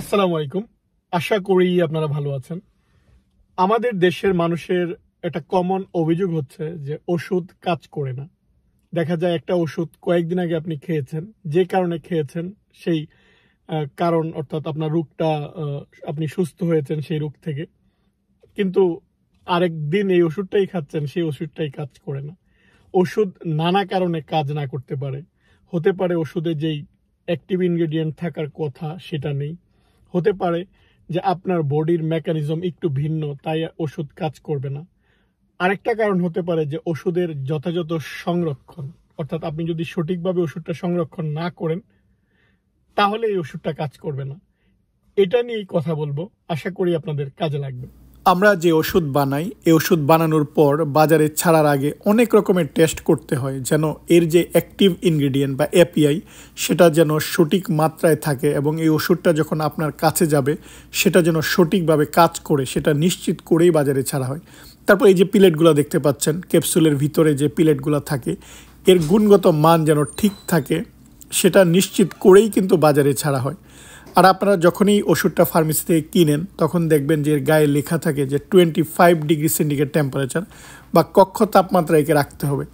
আসসালামু আলাইকুম আশা করি আপনারা ভালো আছেন আমাদের দেশের মানুষের একটা কমন অভিযোগ হচ্ছে যে ওষুধ কাজ করে না দেখা যায় একটা ওষুধ কয়েকদিন আগে আপনি খেয়েছেন যে কারণে খেয়েছেন সেই কারণ অর্থাৎ আপনার রোগটা আপনি সুস্থ হয়েছেন সেই রোগ থেকে কিন্তু আরেক দিন এই ওষুধটাই খাচ্ছেন সেই ওষুধটাই কাজ করে না ওষুধ নানা কারণে কাজ না করতে পারে হতে পারে ওষুধে যেই অ্যাক্টিভ ইনগ্রেডিয়েন্ট থাকার কথা সেটা নেই হতে পারে যে আপনার বডির মেকানিজম একটু ভিন্ন তাই ওষুধ কাজ করবে না আরেকটা কারণ হতে পারে যে ওষুধের যথাযথ সংরক্ষণ অর্থাৎ আপনি যদি সঠিকভাবে ওষুধটা সংরক্ষণ না করেন তাহলে এই ওষুধটা কাজ করবে না এটা নিয়েই কথা বলবো আশা করি আপনাদের কাজে লাগবে আমরা যে ওষুধ বানাই এই ওষুধ বানানোর পর বাজারে ছাড়ার আগে অনেক রকমের টেস্ট করতে হয় যেন এর যে অ্যাক্টিভ ইনগ্রেডিয়েন্ট বা এপিআই সেটা যেন সঠিক মাত্রায় থাকে এবং এই ওষুধটা যখন আপনার কাছে যাবে সেটা যেন সঠিকভাবে কাজ করে সেটা নিশ্চিত করেই বাজারে ছাড়া হয় তারপর এই যে পিলেটগুলো দেখতে পাচ্ছেন ক্যাপসুলের ভিতরে যে পিলেটগুলো থাকে এর গুণগত মান যেন ঠিক থাকে সেটা নিশ্চিত করেই কিন্তু বাজারে ছাড়া হয় আর আপনারা যখনই ওষুধটা ফার্মেসি থেকে কিনেন তখন দেখবেন যে গায়ে লেখা থাকে যে twenty five degree centigrade temperature বা কক্ষ তাপমাত্রা একে রাখতে হবে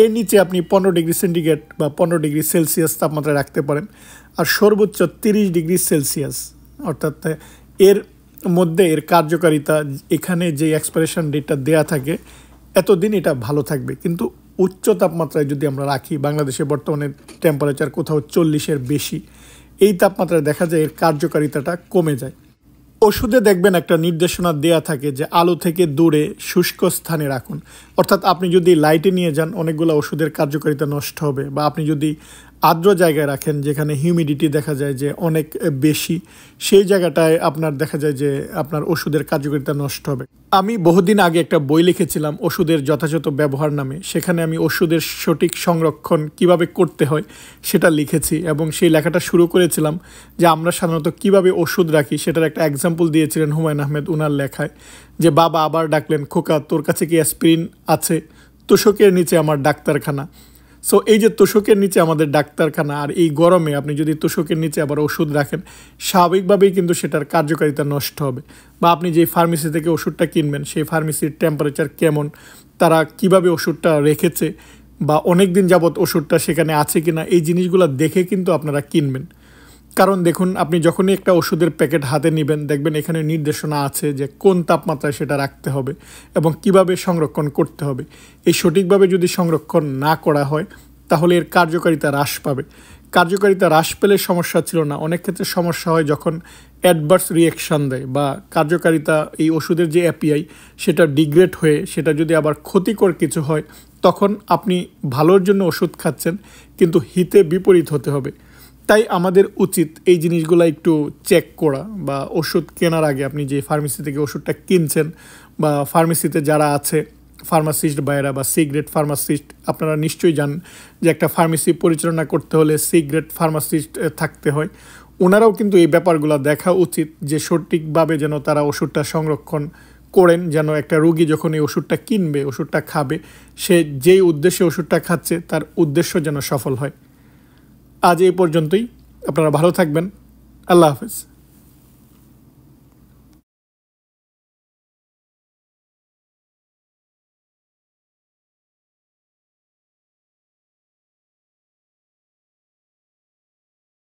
এর নিচে আপনি পনেরো ডিগ্রি সেন্টিগ্রেড বা পনেরো ডিগ্রি সেলসিয়াস তাপমাত্রায় রাখতে পারেন আর সর্বোচ্চ তিরিশ ডিগ্রি সেলসিয়াস অর্থাৎ এর মধ্যে এর কার্যকারিতা এখানে যে এক্সপারেশন ডেটটা দেয়া থাকে এতদিন এটা ভালো থাকবে কিন্তু উচ্চ তাপমাত্রায় যদি আমরা রাখি বাংলাদেশে বর্তমানে টেম্পারেচার কোথাও চল্লিশের বেশি এই তাপমাত্রায় দেখা যায় এর কার্যকারিতাটা কমে যায় ওষুধে দেখবেন একটা নির্দেশনা দেয়া থাকে যে আলো থেকে দূরে শুষ্ক স্থানে রাখুন অর্থাৎ আপনি যদি লাইটে নিয়ে যান অনেকগুলো ওষুধের কার্যকারিতা নষ্ট হবে বা আপনি যদি আর্দ্র জায়গায় রাখেন যেখানে হিউমিডিটি দেখা যায় যে অনেক বেশি সেই জায়গাটায় আপনার দেখা যায় যে আপনার ওষুধের কার্যকারিতা নষ্ট হবে আমি বহুদিন আগে একটা বই লিখেছিলাম ওষুধের যথাযথ ব্যবহার নামে সেখানে আমি ওষুধের সঠিক সংরক্ষণ কিভাবে করতে হয় সেটা লিখেছি এবং সেই লেখাটা শুরু করেছিলাম যে আমরা সাধারণত কিভাবে ওষুধ রাখি সেটার একটা এক্সাম্পল দিয়েছিলেন হুমায়ুন আহমেদ উনার লেখায় যে বাবা আবার ডাকলেন খোকা তোর কাছে কি অ্যাসপিরিন আছে তোষকের নিচে আমার ডাক্তারখানা সো এই যে তোষকের নিচে আমাদের ডাক্তারখানা আর এই গরমে আপনি যদি তোষকের নিচে আবার ওষুধ রাখেন স্বাভাবিকভাবেই কিন্তু সেটার কার্যকারিতা নষ্ট হবে বা আপনি যে ফার্মেসি থেকে ওষুধটা কিনবেন সেই ফার্মেসির টেম্পারেচার কেমন তারা কিভাবে ওষুধটা রেখেছে বা অনেক দিন যাবৎ ওষুধটা সেখানে আছে কিনা এই জিনিসগুলো দেখে কিন্তু আপনারা কিনবেন কারণ দেখুন আপনি যখনই একটা ওষুধের প্যাকেট হাতে নেবেন দেখবেন এখানে নির্দেশনা আছে যে কোন তাপমাত্রায় সেটা রাখতে হবে এবং কিভাবে সংরক্ষণ করতে হবে এই সঠিকভাবে যদি সংরক্ষণ না করা হয় তাহলে এর কার্যকারিতা হ্রাস পাবে কার্যকারিতা হ্রাস পেলে সমস্যা ছিল না অনেক ক্ষেত্রে সমস্যা হয় যখন অ্যাডভার্স রিয়াকশান দেয় বা কার্যকারিতা এই ওষুধের যে অ্যাপিআই সেটা ডিগ্রেড হয়ে সেটা যদি আবার ক্ষতিকর কিছু হয় তখন আপনি ভালোর জন্য ওষুধ খাচ্ছেন কিন্তু হিতে বিপরীত হতে হবে তাই আমাদের উচিত এই জিনিসগুলো একটু চেক করা বা ওষুধ কেনার আগে আপনি যে ফার্মেসি থেকে ওষুধটা কিনছেন বা ফার্মেসিতে যারা আছে ফার্মাসিস্ট বাইরা বা সিগ্রেট ফার্মাসিস্ট আপনারা নিশ্চয়ই জান যে একটা ফার্মেসি পরিচালনা করতে হলে সিগ্রেট ফার্মাসিস্ট থাকতে হয় ওনারাও কিন্তু এই ব্যাপারগুলো দেখা উচিত যে সঠিকভাবে যেন তারা ওষুধটা সংরক্ষণ করেন যেন একটা রোগী যখন এই ওষুধটা কিনবে ওষুধটা খাবে সে যেই উদ্দেশ্যে ওষুধটা খাচ্ছে তার উদ্দেশ্য যেন সফল হয় আজ এই পর্যন্তই আপনারা ভালো থাকবেন আল্লাহ হাফেজ